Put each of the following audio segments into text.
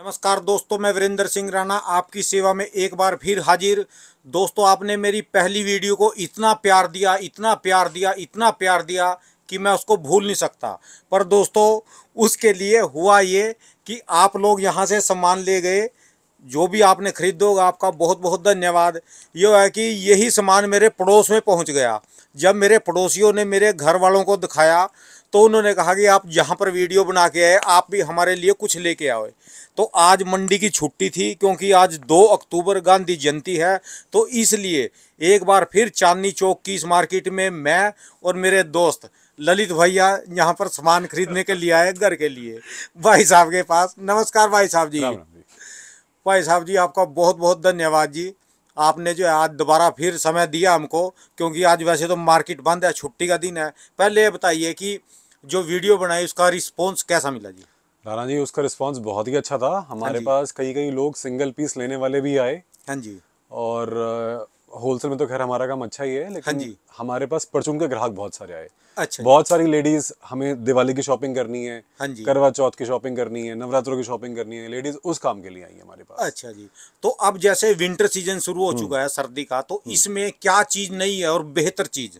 नमस्कार दोस्तों मैं वीरेंद्र सिंह राणा आपकी सेवा में एक बार फिर हाजिर दोस्तों आपने मेरी पहली वीडियो को इतना प्यार दिया इतना प्यार दिया इतना प्यार दिया कि मैं उसको भूल नहीं सकता पर दोस्तों उसके लिए हुआ ये कि आप लोग यहाँ से सामान ले गए जो भी आपने खरीदोगा आपका बहुत बहुत धन्यवाद ये है कि यही सामान मेरे पड़ोस में पहुँच गया जब मेरे पड़ोसियों ने मेरे घर वालों को दिखाया तो उन्होंने कहा कि आप जहाँ पर वीडियो बना के आए आप भी हमारे लिए कुछ लेके आओ तो आज मंडी की छुट्टी थी क्योंकि आज 2 अक्टूबर गांधी जयंती है तो इसलिए एक बार फिर चांदनी चौक की इस मार्केट में मैं और मेरे दोस्त ललित भैया यहाँ पर सामान खरीदने के लिए आए घर के लिए भाई साहब के पास नमस्कार भाई साहब जी भाई साहब जी आपका बहुत बहुत धन्यवाद जी आपने जो है आज दोबारा फिर समय दिया हमको क्योंकि आज वैसे तो मार्केट बंद है छुट्टी का दिन है पहले बताइए कि जो वीडियो बनाई उसका रिस्पॉन्स कैसा मिला जी राना जी उसका रिस्पॉन्स बहुत ही अच्छा था हमारे हाँ पास कई कई लोग सिंगल पीस लेने वाले भी आए हाँ जी और होलसेल में तो खैर हमारा काम अच्छा ही है लेकिन हाँ जी हमारे पास परचून के ग्राहक बहुत सारे आए अच्छा बहुत सारी लेडीज हमें दिवाली की शॉपिंग करनी है हाँ जी करवा चौथ की शॉपिंग करनी है नवरात्रों की शॉपिंग करनी है लेडीज उस काम के लिए आई है हमारे पास अच्छा जी तो अब जैसे विंटर सीजन शुरू हो हम्म। चुका है सर्दी का तो हम्म। इसमें क्या चीज नहीं है और बेहतर चीज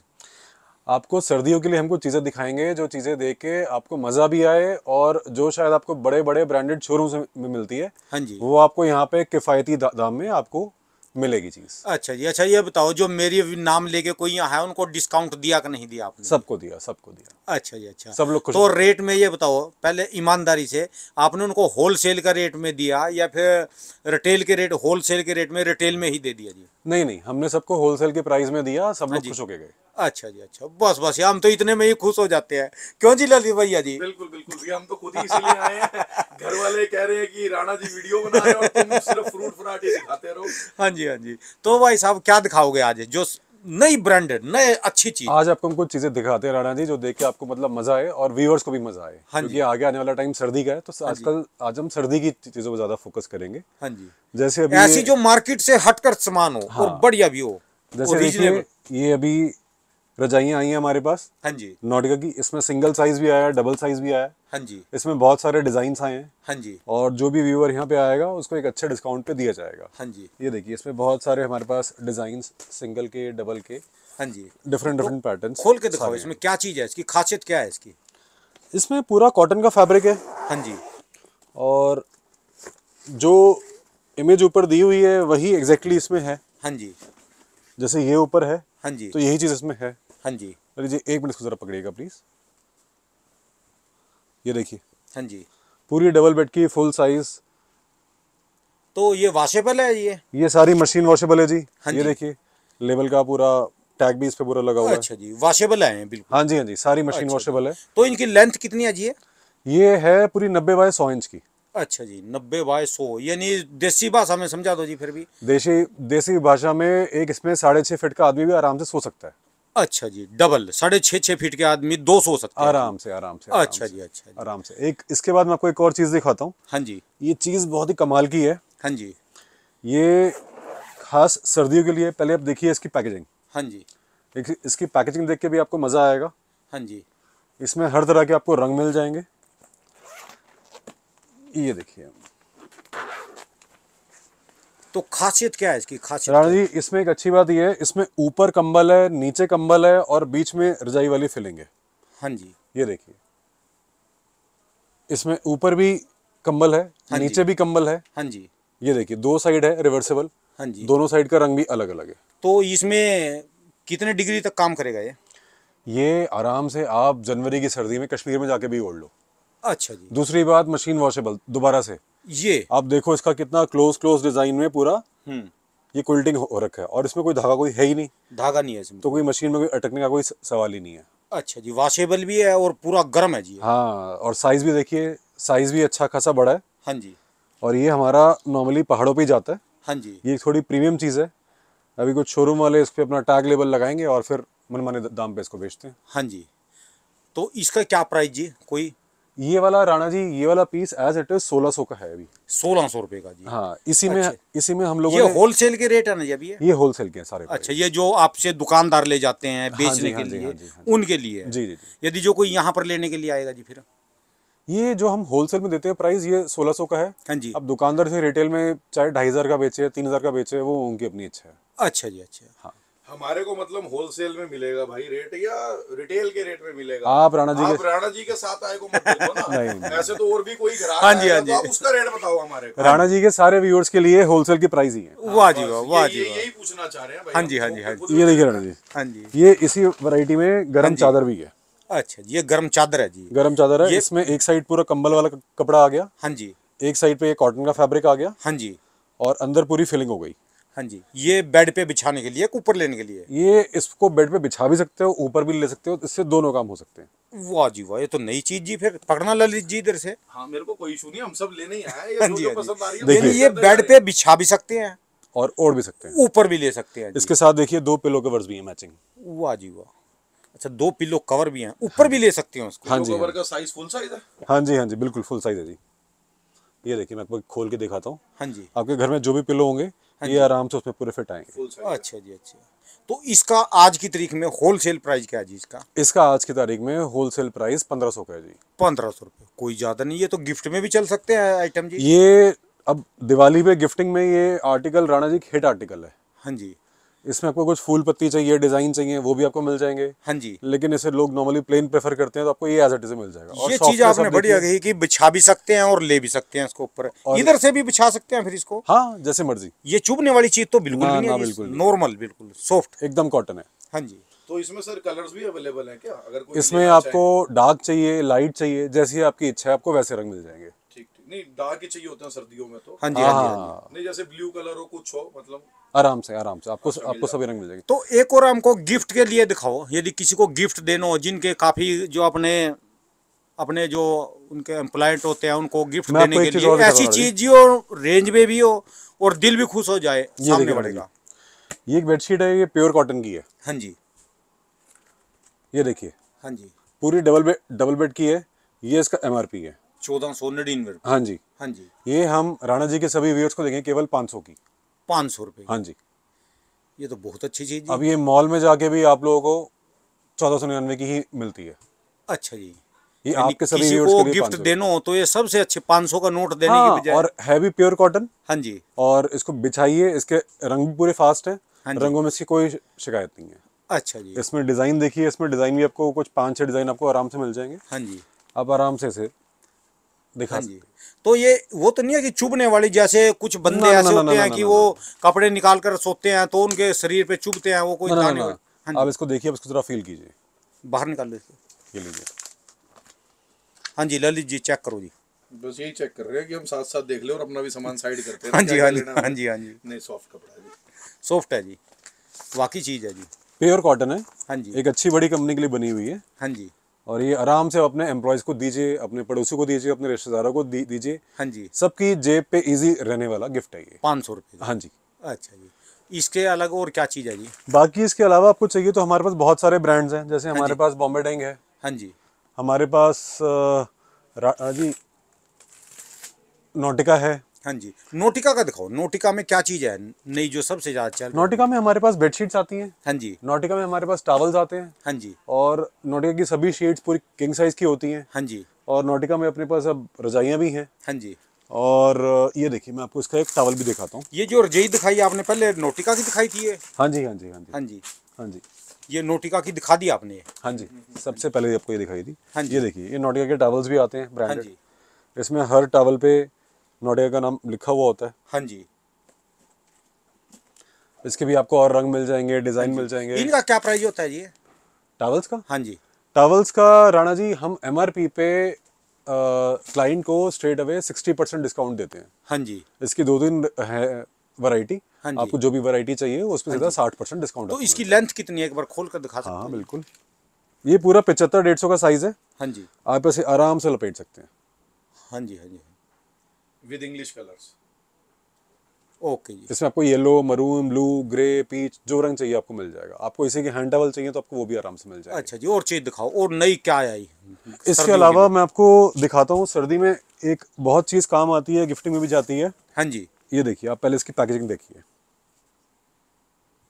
आपको सर्दियों के लिए हमको चीज़ें दिखाएंगे जो चीज़ें देख के आपको मज़ा भी आए और जो शायद आपको बड़े बड़े ब्रांडेड शोरूम से मिलती है हाँ जी वो आपको यहाँ पे किफ़ायती दाम में आपको मिलेगी चीज़ अच्छा जी अच्छा ये बताओ जो मेरी नाम लेके कोई यहाँ है उनको डिस्काउंट दिया कि नहीं दिया आपने सबको दिया सबको दिया अच्छा जी अच्छा सब लोग तो रेट में ये बताओ पहले ईमानदारी से आपने उनको होलसेल का रेट में दिया या फिर रिटेल के रेट होलसेल के रेट में रिटेल में ही दे दिया जी नहीं नहीं हमने सबको होलसेल के प्राइस में दिया सब हाँ लोग खुश होके गए अच्छा जी अच्छा बस बस हम तो इतने में ही खुश हो जाते हैं क्यों जी ललित भैया जी बिल्कुल बिल्कुल जी हम तो खुद ही घर वाले कह रहे हैं कि राणा जी वीडियो बना रहे हो तुम सिर्फ फ्रूट फ्राटे दिखाते रहो हाँ जी हाँ जी तो भाई साहब क्या दिखाओगे आज जो नई ब्रांडेड नए अच्छी चीज आज आपको हम कुछ चीजें दिखाते हैं राणा जी जो देख के आपको मतलब मजा आए और व्यूअर्स को भी मजा आए हाँ क्योंकि आगे आने वाला टाइम सर्दी का है तो हाँ आजकल आज हम सर्दी की चीजों पर ज्यादा फोकस करेंगे हाँ जी जैसे अभी ऐसी जो मार्केट से हटकर सामान हो हाँ। और बढ़िया भी हो जैसे ये अभी रजाइया आई हैं हमारे पास हाँ जी नोटिका की इसमें सिंगल साइज भी आया डबल साइज भी आया हाँ जी इसमें बहुत सारे डिजाइन आए हैं हाँ जी और जो भी व्यूअर यहाँ पे आएगा उसको एक अच्छे डिस्काउंट पे दिया जाएगा हाँ जी ये देखिए इसमें बहुत सारे हमारे पास डिजाइन सिंगल के डबल के हाँ जी डिफरेंट डिफरेंट पैटर्न खोल के दिखाओ इसमें क्या चीज़ है इसकी खासियत क्या है इसकी इसमें पूरा कॉटन का फैब्रिक है हाँ जी और जो इमेज ऊपर दी हुई है वही एग्जैक्टली exactly इसमें है हाँ जी जैसे ये ऊपर है हाँ जी तो यही चीज़ इसमें है हाँ जी अरे जी एक मिनट को ज़रा पकड़िएगा प्लीज़ ये देखिए हाँ जी पूरी डबल बेड की फुल साइज तो ये वॉशेबल है ये ये सारी मशीन वॉशेबल है जी हाँ ये देखिए लेबल का पूरा टैग भी इस पे पूरा लगा हुआ है अच्छा जी वॉशेबल है बिल्कुल हाँ जी हाँ जी सारी मशीन अच्छा वॉशेबल है तो इनकी लेंथ कितनी है जी ये है पूरी नब्बे बाय सौ इंच की अच्छा जी नब्बे बाय सौ यानी देसी भाषा में समझा दो जी फिर भी देसी देसी भाषा में एक इसमें साढ़े छह फिट का आदमी भी आराम से सो सकता है अच्छा जी डबल साढ़े छह छह फीट के आदमी दो सौ सकते आराम से आराम से अच्छा, अच्छा जी अच्छा आराम से एक इसके बाद मैं आपको एक और चीज़ दिखाता हूँ हाँ जी ये चीज़ बहुत ही कमाल की है हाँ जी ये खास सर्दियों के लिए पहले आप देखिए इसकी पैकेजिंग हाँ जी एक इसकी पैकेजिंग देख के भी आपको मज़ा आएगा हाँ जी इसमें हर तरह के आपको रंग मिल जाएंगे ये देखिए तो खासियत क्या है इसकी खासियत राणा जी इसमें एक अच्छी बात यह है इसमें ऊपर कंबल है नीचे कंबल है और बीच में रजाई वाली फिलिंग है हाँ जी ये देखिए इसमें ऊपर भी कंबल है हाँ नीचे भी कंबल है हाँ जी ये देखिए दो साइड है रिवर्सेबल हाँ जी दोनों साइड का रंग भी अलग अलग है तो इसमें कितने डिग्री तक काम करेगा ये ये आराम से आप जनवरी की सर्दी में कश्मीर में जाके भी ओढ़ लो अच्छा जी दूसरी बात मशीन वॉशेबल दोबारा से ये आप देखो इसका कितना क्लोज क्लोज डिजाइन में पूरा हम्म। ये क्विल्टिंग हो रखा है और इसमें कोई धागा कोई है ही नहीं धागा नहीं है इसमें तो कोई मशीन में कोई अटकने का कोई सवाल ही नहीं है अच्छा जी वाशेबल भी है और पूरा गर्म है जी हाँ और साइज भी देखिए साइज भी अच्छा खासा बड़ा है हाँ जी और ये हमारा नॉर्मली पहाड़ों पर ही जाता है हाँ जी ये थोड़ी प्रीमियम चीज़ है अभी कुछ शोरूम वाले इस पर अपना टैग लेबल लगाएंगे और फिर मनमाने दाम पे इसको बेचते हैं हाँ जी तो इसका क्या प्राइस जी कोई ये वाला राणा जी ये वाला पीस एज इट इज सोलह सौ का है अभी सोलह सौ रुपए का जी हाँ इसी में अच्छा। इसी में हम लोग ये होलसेल के रेट है ना अभी ये होलसेल के सारे अच्छा ये जो आपसे दुकानदार ले जाते हैं हाँ बेचने हाँ के लिए हाँ उनके लिए जी जी यदि जो कोई यहाँ पर लेने के लिए आएगा जी फिर ये जो हम होलसेल में देते हैं प्राइस ये 1600 का है हाँ जी अब दुकानदार से रिटेल में चाहे ढाई हजार का बेचे तीन हजार का बेचे वो उनकी अपनी इच्छा है अच्छा जी अच्छा हाँ हमारे को मतलब होलसेल में मिलेगा भाई रेट या रिटेल के रेट में मिलेगा आप राणा जी आप राणा जी के साथ आए को मत ना नहीं ऐसे तो और भी कोई ग्राहक हाँ जी हाँ तो जी तो उसका रेट बताओ हमारे राणा जी के सारे व्यूअर्स के लिए होलसेल की प्राइस ही है वाह जी वाह वाह जी यही पूछना चाह रहे हैं हाँ जी हाँ जी हाँ जी ये देखिए राणा जी हाँ जी ये इसी वैरायटी में गर्म हाँ चादर भी है अच्छा ये गर्म चादर है जी गर्म चादर है इसमें एक साइड पूरा कम्बल वाला कपड़ा आ गया हाँ जी एक साइड पे कॉटन का फैब्रिक आ गया हाँ जी और अंदर पूरी फिलिंग हो गई हाँ जी ये बेड पे बिछाने के लिए ऊपर लेने के लिए ये इसको बेड पे बिछा भी सकते हो ऊपर भी ले सकते हो इससे दोनों काम हो सकते हैं वाह जी वाह ये तो नई चीज जी फिर पकड़ना ललित जी इधर से हाँ मेरे को कोई इशू नहीं हम सब लेने आए हाँ, हाँ जी, जी। ये बेड पे बिछा भी सकते हैं और ओढ़ भी सकते हैं ऊपर भी ले सकते हैं इसके साथ देखिए दो पिलो कवर्स भी है मैचिंग वाह जी वाह अच्छा दो पिलो कवर भी हैं ऊपर हाँ भी ले सकते हैं उसको हाँ जी कवर हाँ का साइज फुल साइज है हाँ जी हाँ जी बिल्कुल फुल साइज है जी ये देखिए मैं आपको खोल के दिखाता हूँ हाँ जी आपके घर में जो भी पिलो होंगे हाँ ये आराम से उसमें पूरे फिट आएंगे अच्छा जी अच्छा तो इसका आज की तारीख में होलसेल प्राइस क्या है जी इसका इसका आज की तारीख में होलसेल प्राइस पंद्रह सौ का जी पंद्रह सौ रुपये कोई ज़्यादा नहीं है तो गिफ्ट में भी चल सकते हैं आइटम जी ये अब दिवाली पे गिफ्टिंग में ये article Rana ji hit article है हाँ जी इसमें आपको कुछ फूल पत्ती चाहिए डिजाइन चाहिए वो भी आपको मिल जाएंगे हाँ जी लेकिन इसे लोग नॉर्मली प्लेन प्रेफर करते हैं तो आपको ये एज एट इज मिल जाएगा ये चीज आपने बढ़िया कही कि बिछा भी सकते हैं और ले भी सकते हैं इसको ऊपर इधर से भी बिछा सकते हैं फिर इसको हाँ जैसे मर्जी ये चुभने वाली चीज तो बिल्कुल हाँ, बिल्कुल नॉर्मल बिल्कुल सॉफ्ट एकदम कॉटन है हाँ जी तो इसमें सर कलर्स भी अवेलेबल है क्या अगर इसमें आपको डार्क चाहिए लाइट चाहिए जैसी आपकी इच्छा है आपको वैसे रंग मिल जाएंगे नहीं डार्क ही चाहिए होते हैं सर्दियों में तो हाँ जी हाँ, हाँ, हाँ। नहीं जैसे ब्लू कलर हो कुछ हो मतलब आराम से आराम से आपको अच्छा, आपको सभी रंग मिल जाएगी तो एक और हमको गिफ्ट के लिए दिखाओ यदि किसी को गिफ्ट देना हो जिनके काफी जो अपने अपने जो उनके एम्प्लॉयट होते हैं उनको गिफ्ट देने के लिए ऐसी चीज हो रेंज में भी हो और दिल भी खुश हो जाए सामने बढ़ेगा ये एक बेडशीट है ये प्योर कॉटन की है हाँ जी ये देखिए हाँ जी पूरी डबल बेड डबल बेड की है ये इसका एम है चौदह सौ नड़िनवे हाँ जी हाँ जी ये हम राणा जी के सभी व्यूअर्स को देंगे केवल पाँच सौ की पाँच सौ रुपये हाँ जी ये तो बहुत अच्छी चीज़ अब ये मॉल में जाके भी आप लोगों को चौदह सौ निन्यानवे की ही मिलती है अच्छा जी ये आपके सभी किसी को गिफ्ट देनो हो तो ये सबसे अच्छे पाँच सौ का नोट देने हाँ, की बजाय और हैवी प्योर कॉटन हाँ जी और इसको बिछाइए इसके रंग भी पूरे फास्ट है हाँ रंगों में इसकी कोई शिकायत नहीं है अच्छा जी इसमें डिजाइन देखिए इसमें डिजाइन भी आपको कुछ पाँच छह डिजाइन आपको आराम से मिल जाएंगे हाँ जी आप आराम से इसे दिखा हाँ जी तो ये वो तो नहीं है कि चुभने वाली जैसे कुछ बंदे ऐसे होते हैं कि वो कपड़े निकाल कर सोते हैं तो उनके शरीर पे चुभते हैं वो कोई ना, ना। हाँ आप इसको देखिए इसको जरा फील कीजिए बाहर निकाल लीजिए ये लीजिए हाँ जी ललित जी चेक करो जी बस यही चेक कर रहे हैं कि हम साथ साथ देख ले और अपना भी सामान साइड करते हैं हाँ जी हाँ जी हाँ जी हाँ जी नहीं सॉफ्ट कपड़ा है जी सॉफ्ट है जी वाकई चीज़ है जी प्योर कॉटन है हाँ जी एक अच्छी बड़ी कंपनी के लिए बनी हुई है हाँ जी और ये आराम से अपने एम्प्लॉयज को दीजिए अपने पड़ोसी को दीजिए अपने रिश्तेदारों को दीजिए हाँ जी सबकी जेब पे इजी रहने वाला गिफ्ट है ये पाँच सौ रुपये हाँ जी अच्छा जी इसके अलग और क्या चीज़ है जी बाकी इसके अलावा आपको चाहिए तो हमारे पास बहुत सारे ब्रांड्स हैं जैसे हाँ हमारे पास बॉम्बे डेंग है हाँ जी हमारे पास हाँ जी नोटिका है हाँ जी नोटिका का दिखाओ नोटिका में क्या चीज़ है नई जो सबसे ज़्यादा चल नोटिका में हमारे पास बेडशीट्स आती हैं हाँ जी नोटिका में हमारे पास टावल्स आते हैं हाँ जी और नोटिका की सभी शीट्स पूरी किंग साइज की होती हैं हाँ जी और नोटिका में अपने पास अब रजाइयाँ भी हैं हाँ जी और ये देखिए मैं आपको इसका एक टावल भी दिखाता हूँ ये जो रजई दिखाई आपने पहले नोटिका की दिखाई थी हाँ जी हाँ जी हाँ जी हाँ जी हाँ जी ये नोटिका की दिखा दी आपने हाँ जी सबसे पहले आपको ये दिखाई थी हाँ जी ये देखिए ये नोटिका के टावल्स भी आते हैं हाँ ब्रांड इसमें हर टावल पे नोटिया का नाम लिखा हुआ होता है हाँ जी इसके भी आपको और रंग मिल जाएंगे हाँ डिजाइन मिल जाएंगे इनका क्या प्राइस होता है जी टावल्स का हाँ जी टावल्स का राणा जी हम एम पे क्लाइंट को straight away sixty percent discount देते हैं हाँ जी इसकी दो दिन है वैरायटी हाँ आपको जो भी वैरायटी चाहिए उसमें हाँ सीधा साठ परसेंट डिस्काउंट तो इसकी लेंथ कितनी है एक बार खोल कर दिखा सकते हाँ बिल्कुल ये पूरा पिचहत्तर डेढ़ सौ का साइज है हाँ जी आप इसे आराम से लपेट सकते हैं हाँ जी हाँ जी with English colours okay okay. इसमें आपको yellow maroon blue grey peach जो रंग चाहिए आपको मिल जाएगा आपको इसी के हैंड टवल चाहिए तो आपको वो भी आराम से मिल जाएगा अच्छा जी और चीज़ दिखाओ और नई क्या आई इसके अलावा मैं आपको दिखाता हूँ सर्दी में एक बहुत चीज़ काम आती है गिफ्टिंग में भी जाती है हाँ जी ये देखिए आप पहले इसकी पैकेजिंग देखिए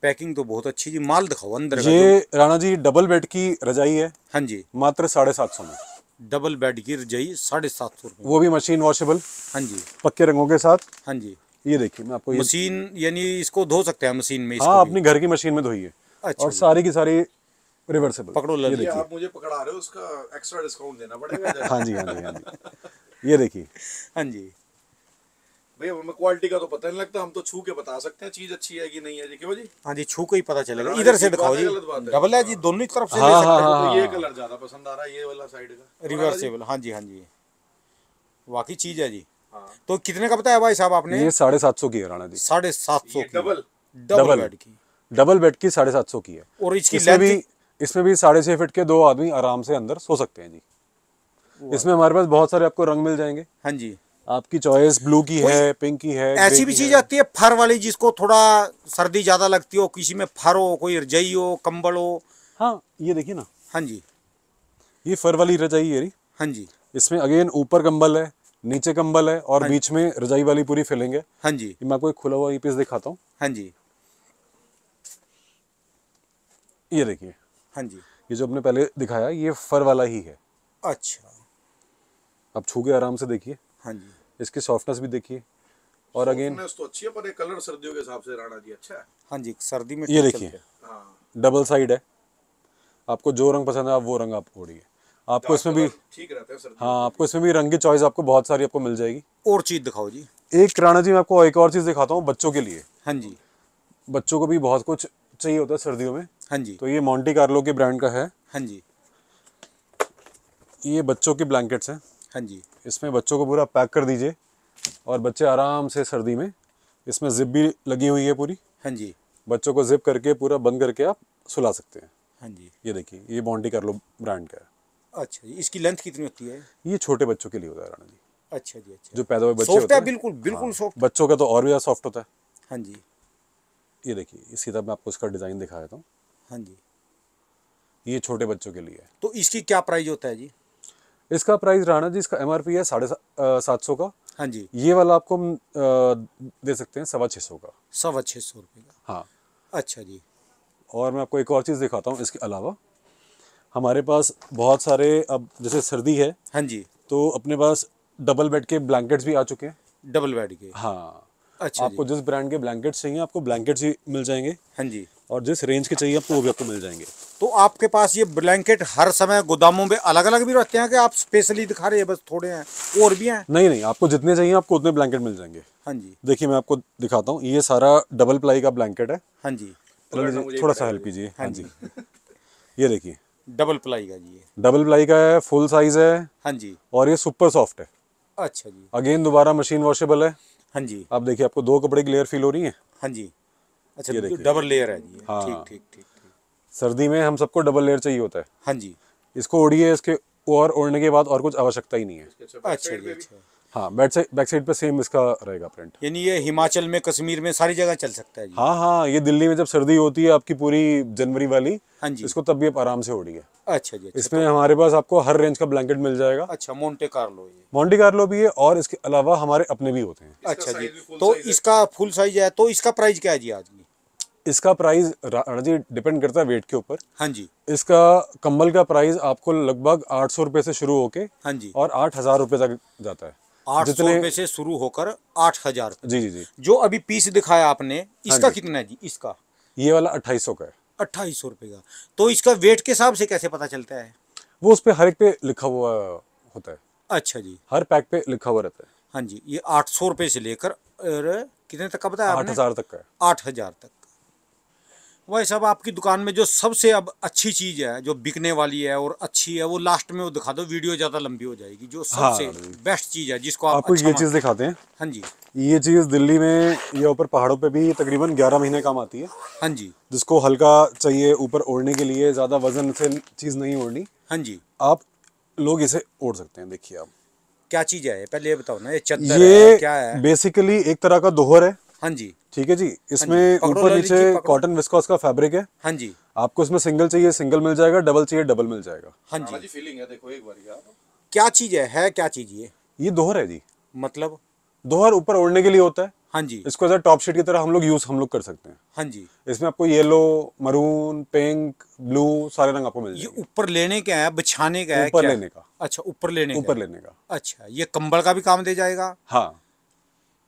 पैकिंग तो बहुत अच्छी जी माल दिखाओ अंदर ये राणा जी डबल बेड की रजाई है हाँ जी मात्र साढ़े में डबल बेड की रजाई साढ़े सात सौ वो भी मशीन वॉशेबल हाँ जी पक्के रंगों के साथ हाँ जी ये देखिए मैं आपको मशीन यानी इसको धो सकते हैं मशीन में हाँ अपनी घर की मशीन में धोइए अच्छा और सारी की सारी रिवर्सेबल पकड़ो ये आप मुझे पकड़ा रहे हो उसका एक्स्ट्रा डिस्काउंट देना पड़ेगा हाँ जी हाँ जी हाँ जी ये देखिए हाँ जी भैया हमें क्वालिटी का तो पता नहीं लगता हम तो छू के बता सकते हैं चीज अच्छी है कि नहीं है जी क्यों जी हाँ जी छू के ही पता चलेगा हाँ, इधर से दिखाओ जी डबल है जी हाँ। दोनों तरफ से हाँ, ले सकते हैं ये कलर ज्यादा पसंद आ रहा है ये वाला साइड का रिवर्सेबल हाँ जी हाँ जी वाकई चीज है जी तो कितने का बताया भाई साहब आपने ये साढ़े सात सौ की है राणा जी साढ़े सात सौ डबल डबल बेड की डबल बेड की साढ़े सात सौ की है और इसकी इसमें भी इसमें भी साढ़े छह फिट के दो आदमी आराम से अंदर सो सकते हैं जी इसमें हमारे पास बहुत सारे आपको रंग मिल जाएंगे हाँ जी आपकी चॉइस ब्लू की है पिंक की है ऐसी भी चीज आती है फर वाली जिसको थोड़ा सर्दी ज्यादा लगती हो किसी में फर हो कोई रजाई हो कम्बल हो हाँ ये देखिए ना हाँ जी ये फर वाली रजाई है हाँ जी इसमें अगेन ऊपर कम्बल है नीचे कंबल है और हाँ बीच में रजाई वाली पूरी फिलिंग है हाँ जी मैं आपको एक खुला हुआ पीस दिखाता हूँ हाँ जी ये देखिए हाँ जी ये जो आपने पहले दिखाया ये फर वाला ही है अच्छा आप छू के आराम से देखिए हाँ जी इसकी सॉफ्टनेस भी देखिए और अगेन तो अच्छी है पर ये कलर सर्दियों के हिसाब से राणा जी अच्छा है हाँ जी सर्दी में ये देखिए डबल साइड हाँ। है आपको जो रंग पसंद है आप वो रंग आप ओढ़िए आपको इसमें भी ठीक रहता है हाँ आपको इसमें भी रंग की चॉइस आपको बहुत सारी आपको मिल जाएगी और चीज दिखाओ जी एक राणा जी मैं आपको एक और चीज दिखाता हूँ बच्चों के लिए हाँ जी बच्चों को भी बहुत कुछ चाहिए होता है सर्दियों में हाँ जी तो ये मॉन्टी कार्लो के ब्रांड का है हाँ जी ये बच्चों के ब्लैंकेट्स हैं हाँ जी इसमें बच्चों को पूरा पैक कर दीजिए और बच्चे आराम से सर्दी में इसमें जिप भी लगी हुई है पूरी हाँ जी बच्चों को जिप करके पूरा बंद करके आप सुला सकते हैं हाँ जी ये देखिए ये बॉन्डी लो ब्रांड का अच्छा जी इसकी लेंथ कितनी होती है ये छोटे बच्चों के लिए होता है राणा जी अच्छा जी अच्छा जो पैदा हुए बच्चे होते हैं बिल्कुल बिल्कुल सॉफ्ट हाँ। बच्चों का तो और भी सॉफ्ट होता है हाँ जी ये देखिए इसी तरह मैं आपको इसका डिज़ाइन दिखा देता हूँ हाँ जी ये छोटे बच्चों के लिए है तो इसकी क्या प्राइस होता है जी इसका प्राइस राणा जी इसका एम है साढ़े सात सौ का हाँ जी ये वाला आपको हम दे सकते हैं सवा छः सौ का सवा छः सौ रुपये का हाँ अच्छा जी और मैं आपको एक और चीज़ दिखाता हूँ इसके अलावा हमारे पास बहुत सारे अब जैसे सर्दी है हाँ जी तो अपने पास डबल बेड के ब्लैंकेट्स भी आ चुके हैं डबल बेड के हाँ अच्छा आपको जिस ब्रांड के ब्लैंकेट चाहिए आपको ब्लैंकेट ही मिल जाएंगे हाँ जी और जिस रेंज के चाहिए आपको वो भी आपको मिल जाएंगे तो आपके पास ये ब्लैंकेट हर समय गोदामों में अलग अलग भी रहते हैं कि आप स्पेशली दिखा रहे हैं बस थोड़े हैं और भी हैं नहीं नहीं आपको जितने चाहिए आपको उतने ब्लैंकेट मिल जाएंगे हाँ जी देखिए मैं आपको दिखाता हूँ ये सारा डबल प्लाई का ब्लैंकेट है हाँ जी थोड़ा सा हेल्प कीजिए हाँ, हाँ जी ये देखिए डबल प्लाई का जी डबल प्लाई का है फुल साइज है हाँ जी और ये सुपर सॉफ्ट है अच्छा जी अगेन दोबारा मशीन वॉशेबल है हाँ जी आप देखिए आपको दो कपड़े की लेयर फील हो रही है हाँ जी अच्छा ये डबल लेयर है जी हाँ ठीक ठीक ठीक सर्दी में हम सबको डबल लेयर चाहिए होता है हाँ जी इसको ओढ़िए इसके और ओढ़ने के बाद और कुछ आवश्यकता ही नहीं है अच्छा अच्छा हाँ बैक साइड बैक साइड पे सेम इसका रहेगा प्रिंट यानी ये हिमाचल में कश्मीर में सारी जगह चल सकता है हाँ हाँ ये दिल्ली में जब सर्दी होती है आपकी पूरी जनवरी वाली हाँ जी इसको तब भी आप आराम से ओढ़िए अच्छा जी अच्छा, इसमें तो हमारे पास आपको हर रेंज का ब्लैंकेट मिल जाएगा अच्छा मोन्टे कार्लो ये मोन्टे कार्लो भी है और इसके अलावा हमारे अपने भी होते हैं अच्छा जी तो इसका फुल साइज है तो इसका प्राइस क्या है जी आज इसका प्राइस जी डिपेंड करता है वेट के ऊपर हाँ जी इसका कंबल का प्राइस आपको लगभग आठ सौ रुपए से शुरू होके हाँ जी और आठ हजार रुपए तक जाता है आठ सौ रुपए से शुरू होकर आठ हजार जी जी जी जो अभी पीस दिखाया आपने हाँ इसका हाँ कितना है जी इसका ये वाला अट्ठाईस का है अट्ठाईस रुपए का तो इसका वेट के हिसाब से कैसे पता चलता है वो उस पर हर एक पे लिखा हुआ होता है अच्छा जी हर पैक पे लिखा हुआ रहता है हाँ जी ये आठ सौ रुपये से लेकर कितने तक का बताया आठ हजार तक का आठ हजार तक वही सब आपकी दुकान में जो सबसे अब अच्छी चीज़ है जो बिकने वाली है और अच्छी है वो लास्ट में वो दिखा दो वीडियो ज़्यादा लंबी हो जाएगी जो हाँ, सबसे हाँ। बेस्ट हाँ। चीज़ है जिसको आप आपको अच्छा ये चीज़ दिखाते हैं हाँ जी ये चीज़ दिल्ली में ये ऊपर पहाड़ों पे भी तकरीबन 11 महीने काम आती है हाँ जी जिसको हल्का चाहिए ऊपर ओढ़ने के लिए ज़्यादा वजन से चीज़ नहीं ओढ़नी हाँ जी आप लोग इसे ओढ़ सकते हैं देखिए आप क्या चीज़ है पहले ये बताओ ना ये चद्दर ये क्या है बेसिकली एक तरह का दोहर है हाँ जी ठीक है जी हाँ इसमें ऊपर नीचे कॉटन विस्कॉस का फैब्रिक है हाँ जी आपको इसमें सिंगल चाहिए सिंगल मिल जाएगा डबल चाहिए डबल मिल जाएगा हाँ जी फीलिंग है देखो एक बार क्या चीज है, है क्या चीज ये ये दोहर है जी मतलब दोहर ऊपर ओढ़ने के लिए होता है हाँ जी इसको एज टॉप शीट की तरह हम लोग यूज हम लोग कर सकते हैं हाँ जी इसमें आपको येलो मरून पिंक ब्लू सारे रंग आपको मिल जाएंगे ये ऊपर लेने का है बिछाने का है ऊपर लेने का अच्छा ऊपर लेने ऊपर लेने का अच्छा ये कंबल का भी काम दे जाएगा हाँ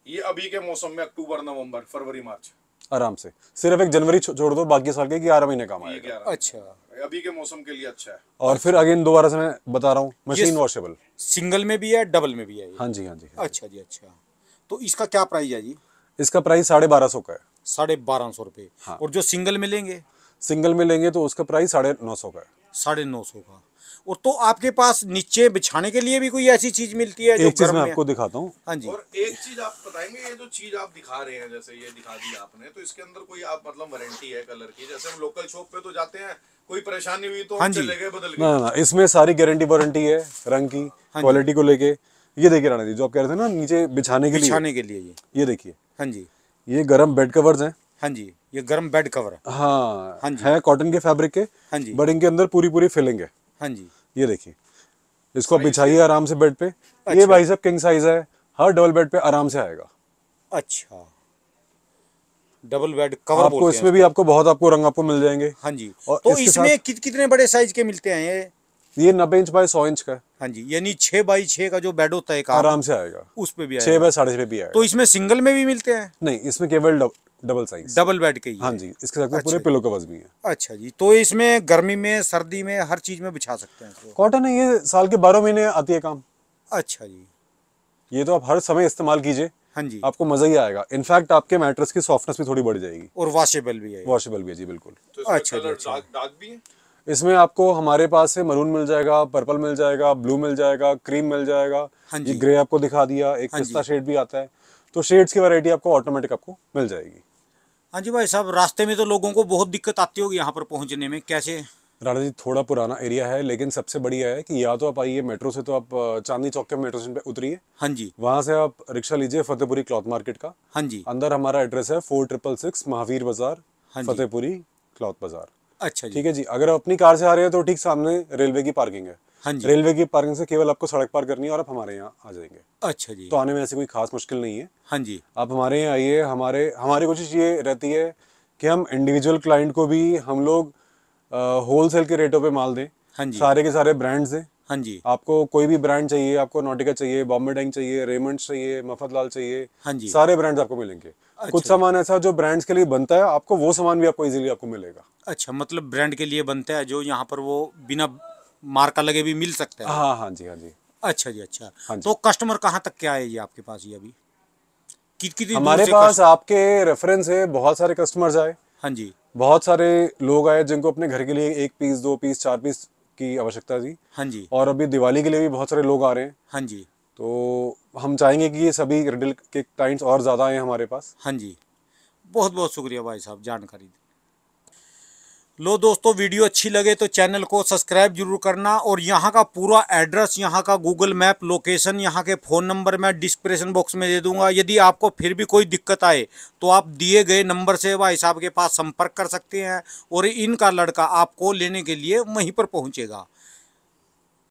ये अभी के मौसम में अक्टूबर नवंबर फरवरी मार्च आराम से सिर्फ एक जनवरी छोड़ दो बाकी साल के ग्यारह महीने काम आएगा अच्छा अभी के मौसम के लिए अच्छा है और फिर अगेन दोबारा से मैं बता रहा हूँ मशीन वॉशेबल सिंगल में भी है डबल में भी है हाँ, हाँ जी हाँ जी अच्छा जी अच्छा तो इसका क्या प्राइस है जी इसका प्राइस साढ़े बारह सौ का है साढ़े बारह सौ रुपये हाँ। और जो सिंगल मिलेंगे सिंगल मिलेंगे तो उसका प्राइस साढ़े नौ सौ का है साढ़े नौ सौ का और तो आपके पास नीचे बिछाने के लिए भी कोई ऐसी चीज मिलती है एक चीज मैं आपको दिखाता हूँ हाँ जी और एक चीज आप बताएंगे ये जो चीज आप दिखा रहे हैं जैसे ये दिखा दी आपने तो इसके अंदर कोई आप मतलब वारंटी है कलर की जैसे हम लोकल शॉप पे तो जाते हैं कोई परेशानी हुई तो हाँ जी बदल ना ना इसमें सारी गारंटी वारंटी है रंग की क्वालिटी हाँ को लेके ये देखिए राणा जी जो आप कह रहे थे ना नीचे बिछाने के लिए बिछाने के लिए ये ये देखिए हाँ जी ये गर्म बेड कवर्स हैं हाँ जी ये गर्म बेड कवर है हाँ, हाँ जी है कॉटन के फैब्रिक के हाँ जी बट इनके अंदर पूरी पूरी फिलिंग है हाँ जी ये देखिए इसको आप बिछाइए आराम से बेड पे अच्छा। ये भाई साहब किंग साइज है हर डबल बेड पे आराम से आएगा अच्छा डबल बेड कवर आपको इसमें भी आपको बहुत आपको रंग आपको मिल जाएंगे हाँ जी और तो इसमें कि, कितने बड़े साइज के मिलते हैं ये ये नब्बे इंच बाय सौ इंच का हाँ जी यानी छह बाई छ का जो बेड होता है आराम से आएगा उस पे भी छह बाय साढ़े छह भी आएगा तो इसमें सिंगल में भी मिलते हैं नहीं इसमें केवल डबल साइज डबल बेड के हाँ जी इसके साथ अच्छा पूरे पिलो कवर्स भी हैं अच्छा जी तो इसमें गर्मी में सर्दी में हर चीज में बिछा सकते हैं कॉटन है ये साल के बारह महीने आती है काम अच्छा जी ये तो आप हर समय इस्तेमाल कीजिए हाँ जी आपको मजा ही आएगा इनफैक्ट आपके मैट्रेस की सॉफ्टनेस भी थोड़ी बढ़ जाएगी और वॉशेबल भी है वॉशेबल भी है जी बिल्कुल तो अच्छा जी अच्छा इसमें आपको हमारे पास से मरून मिल जाएगा पर्पल मिल जाएगा ब्लू मिल जाएगा क्रीम मिल जाएगा हाँ जी ग्रे आपको दिखा दिया एक हाँ पिस्ता शेड भी आता है तो शेड्स की वैरायटी आपको ऑटोमेटिक आपको मिल जाएगी हाँ जी भाई साहब रास्ते में तो लोगों को बहुत दिक्कत आती होगी यहाँ पर पहुँचने में कैसे राणा जी थोड़ा पुराना एरिया है लेकिन सबसे बढ़िया है कि या तो आप आइए मेट्रो से तो आप चांदनी चौक के मेट्रो स्टेशन पे उतरिए हाँ जी वहाँ से आप रिक्शा लीजिए फतेहपुरी क्लॉथ मार्केट का हाँ जी अंदर हमारा एड्रेस है फोर ट्रिपल सिक्स महावीर बाजार हाँ फतेहपुरी क्लॉथ बाजार अच्छा ठीक है जी अगर आप अपनी कार से आ रहे हैं तो ठीक सामने रेलवे की पार्किंग है हाँ जी रेलवे की पार्किंग से केवल आपको सड़क पार करनी है और आप हमारे यहाँ आ जाएंगे अच्छा जी तो आने में ऐसी कोई खास मुश्किल नहीं है हाँ जी आप हमारे यहाँ आइए हमारे हमारी कोशिश ये रहती है कि हम इंडिविजुअल क्लाइंट को भी हम लोग होलसेल के रेटों पे माल दें हाँ जी सारे के सारे ब्रांड्स हैं हाँ जी आपको कोई भी ब्रांड चाहिए आपको नोटिका चाहिए बॉम्बे डैंग चाहिए रेमंड चाहिए लाल चाहिए हाँ जी सारे ब्रांड्स आपको मिलेंगे अच्छा। कुछ सामान ऐसा जो ब्रांड्स के लिए बनता है आपको वो सामान भी आपको इजीली आपको मिलेगा अच्छा मतलब ब्रांड के लिए बनता है जो यहाँ पर वो बिना मार्का लगे भी मिल सकते हैं हाँ हाँ जी हाँ जी अच्छा जी अच्छा हाँ तो कस्टमर कहाँ तक क्या है ये आपके पास ये अभी कितनी हमारे पास आपके रेफरेंस है बहुत सारे कस्टमर्स आए हाँ जी बहुत सारे लोग आए जिनको अपने घर के लिए एक पीस दो पीस चार पीस की आवश्यकता थी हाँ जी और अभी दिवाली के लिए भी बहुत सारे लोग आ रहे हैं हाँ जी तो हम चाहेंगे कि ये सभी रिटेल के क्लाइंट्स और ज़्यादा आए हमारे पास हाँ जी बहुत बहुत शुक्रिया भाई साहब जानकारी लो दोस्तों वीडियो अच्छी लगे तो चैनल को सब्सक्राइब जरूर करना और यहाँ का पूरा एड्रेस यहाँ का गूगल मैप लोकेशन यहाँ के फ़ोन नंबर मैं डिस्क्रिप्शन बॉक्स में दे दूंगा यदि आपको फिर भी कोई दिक्कत आए तो आप दिए गए नंबर से भाई साहब के पास संपर्क कर सकते हैं और इनका लड़का आपको लेने के लिए वहीं पर पहुँचेगा